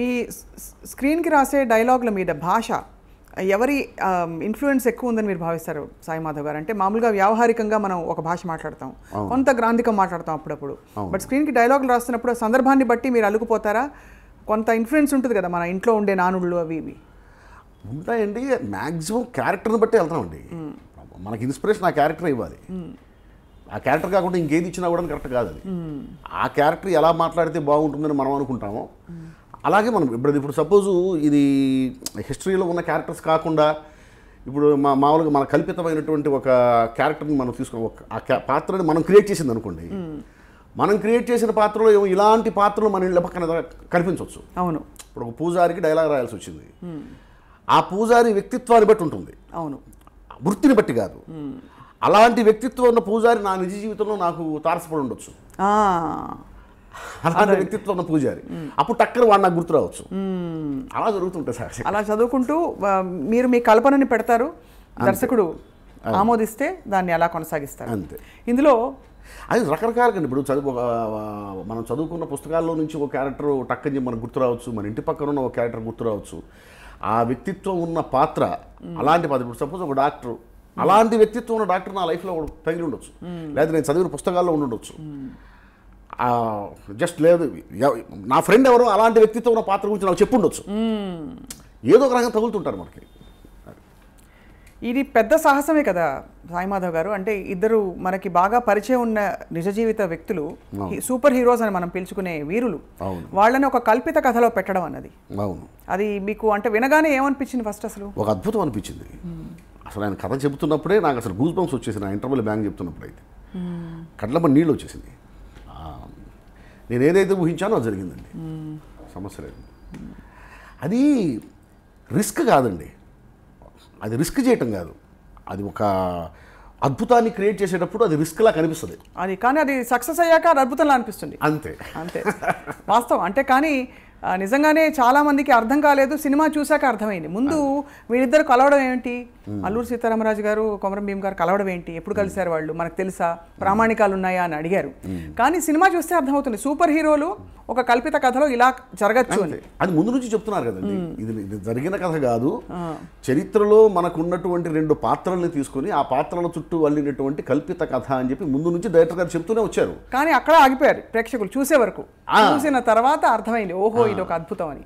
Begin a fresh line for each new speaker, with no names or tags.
మీ స్క్రీన్కి రాసే డైలాగ్ల మీద భాష ఎవరి ఇన్ఫ్లుయెన్స్ ఎక్కువ ఉందని మీరు భావిస్తారు సాయి మాధవ్ గారు అంటే మామూలుగా వ్యావహారికంగా మనం ఒక భాష మాట్లాడతాం కొంత గ్రాంధికం మాట్లాడతాం అప్పుడప్పుడు బట్ స్క్రీన్కి డైలాగులు రాస్తున్నప్పుడు సందర్భాన్ని బట్టి మీరు అలుకుపోతారా కొంత ఇన్ఫ్లుయెన్స్ ఉంటుంది కదా మన ఇంట్లో ఉండే నానుళ్ళు అవి ఇవి
ఉంటాయండి మ్యాక్సిమం క్యారెక్టర్ని బట్టి వెళ్తామండి మనకి ఇన్స్పిరేషన్ ఆ క్యారెక్టర్ ఇవ్వాలి ఆ క్యారెక్టర్ కాకుండా ఇంకేది ఇచ్చినా కూడా కరెక్ట్ కాదు అది ఆ క్యారెక్టర్ ఎలా మాట్లాడితే బాగుంటుందని మనం అనుకుంటామో అలాగే మనం ఇప్పుడు ఇప్పుడు సపోజు ఇది హిస్టరీలో ఉన్న క్యారెక్టర్స్ కాకుండా ఇప్పుడు మా మామూలుగా మన కల్పితమైనటువంటి ఒక క్యారెక్టర్ని మనం తీసుకున్న ఒక ఆ పాత్రని మనం క్రియేట్ చేసింది అనుకోండి మనం క్రియేట్ చేసిన పాత్రలో ఏమో ఇలాంటి పాత్రలు మన ఇళ్ళ పక్కన కనిపించవచ్చు అవును ఇప్పుడు ఒక పూజారికి డైలాగ్ రాయాల్సి వచ్చింది ఆ పూజారి వ్యక్తిత్వాన్ని బట్టి ఉంటుంది అవును వృత్తిని బట్టి కాదు అలాంటి వ్యక్తిత్వం ఉన్న పూజారి నా నిజ జీవితంలో నాకు తారసపడి ఉండొచ్చు అలాంటి వ్యక్తిత్వం ఉన్న పూజారి అప్పుడు టక్కన వాడు నాకు గుర్తు రావచ్చు అలా జరుగుతుంటాయి సార్ అలా చదువుకుంటూ మీరు
మీ కల్పనని పెడతారు దర్శకుడు ఆమోదిస్తే దాన్ని అలా కొనసాగిస్తారు అంతే ఇందులో
అది రకరకాలుగా ఇప్పుడు చదువు మనం చదువుకున్న పుస్తకాల్లో నుంచి ఒక క్యారెక్టర్ టక్కని మనకు గుర్తు రావచ్చు మన ఇంటి పక్కన ఉన్న ఒక క్యారెక్టర్ గుర్తు రావచ్చు ఆ వ్యక్తిత్వం ఉన్న పాత్ర అలాంటి పాత్ర ఇప్పుడు సపోజ్ ఒక డాక్టర్ అలాంటి వ్యక్తిత్వం ఉన్న డాక్టర్ నా లైఫ్లో తగిలి ఉండొచ్చు లేదా నేను చదివిన పుస్తకాల్లో ఉండొచ్చు జస్ట్ లేదు నా ఫ్రెండ్ ఎవరో అలాంటి వ్యక్తిత్వం ఉన్న పాత్ర గురించి నాకు చెప్పుండొచ్చు ఏదో ఒక రకంగా తగులుతుంటారు మనకి
ఇది పెద్ద సాహసమే కదా సాయిమాధవ్ గారు అంటే ఇద్దరు మనకి బాగా పరిచయం ఉన్న నిజ జీవిత వ్యక్తులు సూపర్ హీరోస్ అని మనం పిలుచుకునే వీరులు వాళ్ళని ఒక కల్పిత కథలో పెట్టడం అన్నది అవును అది మీకు అంటే వినగానే ఏమనిపించింది ఫస్ట్ అసలు
ఒక అద్భుతం అనిపించింది అసలు ఆయన కథ చెబుతున్నప్పుడే నాకు అసలు గూస్ బంప్స్ వచ్చేసింది ఆ ఇంటర్వెల్ బ్యాంక్ చెప్తున్నప్పుడు అయితే కళ్ళమ్మ నీళ్ళు వచ్చేసింది నేను ఏదైతే ఊహించానో అది జరిగిందండి సమస్య లేదు అది రిస్క్ కాదండి అది రిస్క్ చేయటం కాదు అది ఒక అద్భుతాన్ని క్రియేట్ చేసేటప్పుడు అది రిస్క్ లా కనిపిస్తుంది
అది కానీ అది సక్సెస్ అయ్యాక అది అద్భుతంలా అనిపిస్తుంది అంతే అంతే వాస్తవం అంటే కానీ నిజంగానే చాలా మందికి అర్థం కాలేదు సినిమా చూశాక అర్థమైంది ముందు వీళ్ళిద్దరు కలవడం ఏంటి అల్లూరు సీతారామరాజు గారు కొమరం భీమ్ గారు కలవడం ఏంటి ఎప్పుడు కలిశారు వాళ్ళు మనకు తెలుసా ప్రామాణికాలు ఉన్నాయా అని అడిగారు కానీ సినిమా చూస్తే అర్థమవుతుంది సూపర్ హీరోలు ఒక కల్పిత కథలో ఇలా జరగచ్చు అని
అది ముందు నుంచి చెప్తున్నారు కదండి ఇది జరిగిన కథ కాదు చరిత్రలో మనకున్నటువంటి రెండు పాత్రల్ని తీసుకుని ఆ పాత్రల చుట్టూ వల్లినటువంటి కల్పిత కథ అని చెప్పి ముందు నుంచి డైరెక్టర్ గారు చెప్తూనే వచ్చారు కానీ అక్కడ ఆగిపోయారు ప్రేక్షకులు చూసే వరకు చూసిన
తర్వాత అర్థమైంది ఓహో ఇది ఒక అద్భుతం అని